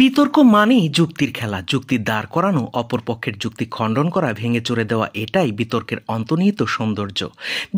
বিতর্ক মানেই যুক্তির খেলা যুক্তি দাঁড় করানো অপরপক্ষের যুক্তি খণ্ডন করা ভেঙে চড়ে দেওয়া এটাই বিতর্কের অন্তর্নিহিত সৌন্দর্য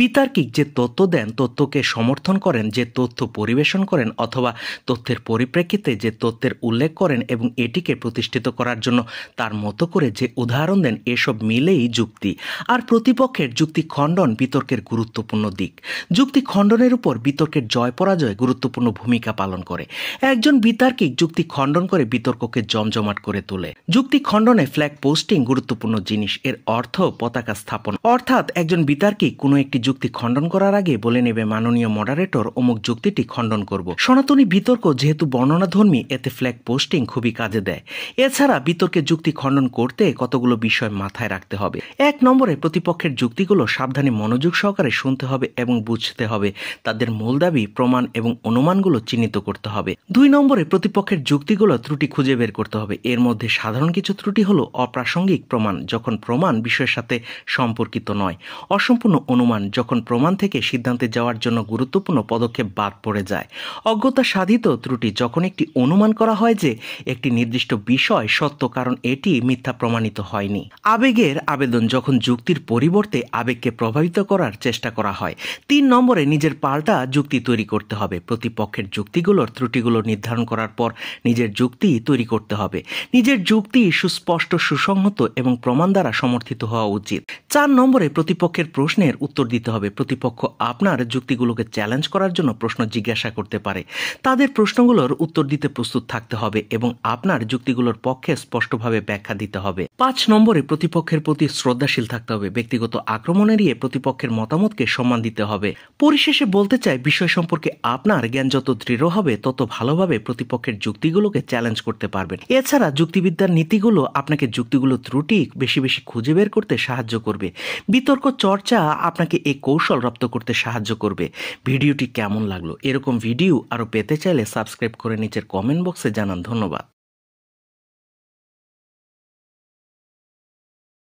বিতার্কিক যে তথ্য দেন তথ্যকে সমর্থন করেন যে তথ্য পরিবেশন করেন অথবা তথ্যের পরিপ্রেক্ষিতে যে তথ্যের উল্লেখ করেন এবং এটিকে প্রতিষ্ঠিত করার জন্য তার মতো করে যে উদাহরণ দেন এসব মিলেই যুক্তি আর প্রতিপক্ষের যুক্তি খণ্ডন বিতর্কের গুরুত্বপূর্ণ দিক যুক্তি খণ্ডনের উপর বিতর্কের জয় পরাজয় গুরুত্বপূর্ণ ভূমিকা পালন করে একজন বিতার্কিক যুক্তি খণ্ডন করে করে বিতর্ককে জমজমাট করে তোলে যুক্তি খণ্ডনে ফ্ল্যাগ পোস্টিং গুরুত্বপূর্ণ জিনিস এর অর্থ পতাকা স্থাপন অর্থাৎ একজন বিতার্কিক কোনো একটি যুক্তি খণ্ডন করার আগে বলে নেবে মাননীয় মডারেটর অমুক যুক্তিটি খণ্ডন করব সনাতনী বিতর্ক যেহেতু বর্ণনাধর্মী এতে ফ্ল্যাগ পোস্টিং খুবই কাজে দেয় এছাড়া বিতর্কে যুক্তি খণ্ডন করতে কতগুলো বিষয় মাথায় রাখতে হবে এক নম্বরে প্রতিপক্ষের যুক্তিগুলো সাবধানে মনোযোগ সহকারে শুনতে হবে এবং বুঝতে হবে তাদের মূল দাবি প্রমাণ এবং অনুমানগুলো চিহ্নিত করতে হবে দুই নম্বরে প্রতিপক্ষের যুক্তিগুলো ত্রুটি খুঁজে বের করতে হবে এর মধ্যে সাধারণ কিছু ত্রুটি হল অপ্রাসঙ্গিক প্রমাণ যখন প্রমাণ বিষয়ের সাথে সম্পর্কিত নয় অসম্পূর্ণ অনুমান যখন প্রমাণ থেকে সিদ্ধান্তে যাওয়ার জন্য গুরুত্বপূর্ণ পদক্ষেপ বাদ পড়ে যায় অজ্ঞতা সাধিত ত্রুটি যখন একটি অনুমান করা হয় যে একটি নির্দিষ্ট বিষয় সত্য কারণ এটি মিথ্যা প্রমাণিত হয়নি আবেগের আবেদন যখন যুক্তির পরিবর্তে আবেগকে প্রভাবিত করার চেষ্টা করা হয় তিন নম্বরে নিজের পাল্টা যুক্তি তৈরি করতে হবে প্রতিপক্ষের যুক্তিগুলোর ত্রুটিগুলো নির্ধারণ করার পর নিজের যুক্তি যুক্তি তৈরি করতে হবে নিজের যুক্তি সুস্পষ্ট সুসংহত এবং প্রমাণ দ্বারা সমর্থিত হওয়া উচিত চার নম্বরে প্রতিপক্ষের প্রশ্নের উত্তর দিতে হবে প্রতিপক্ষ আপনার যুক্তিগুলোকে চ্যালেঞ্জ করার জন্য প্রশ্ন জিজ্ঞাসা করতে পারে তাদের প্রশ্নগুলোর উত্তর দিতে প্রস্তুত থাকতে হবে এবং আপনার যুক্তিগুলোর পক্ষে স্পষ্টভাবে ব্যাখ্যা দিতে হবে পাঁচ নম্বরে প্রতিপক্ষের প্রতি শ্রদ্ধাশীল থাকতে হবে ব্যক্তিগত আক্রমণ এড়িয়ে প্রতিপক্ষের মতামতকে সম্মান দিতে হবে পরিশেষে বলতে চাই বিষয় সম্পর্কে আপনার জ্ঞান যত দৃঢ় হবে তত ভালোভাবে প্রতিপক্ষের যুক্তিগুলোকে চ্যালেঞ্জ চ্যালেঞ্জ করতে পারবেন এছাড়া যুক্তিবিদ্যার নীতিগুলো আপনাকে যুক্তিগুলো ত্রুটি বেশি বেশি খুঁজে বের করতে সাহায্য করবে বিতর্ক চর্চা আপনাকে এই কৌশল রপ্ত করতে সাহায্য করবে ভিডিওটি কেমন লাগলো এরকম ভিডিও আরও পেতে চাইলে সাবস্ক্রাইব করে নিচের কমেন্ট বক্সে জানান ধন্যবাদ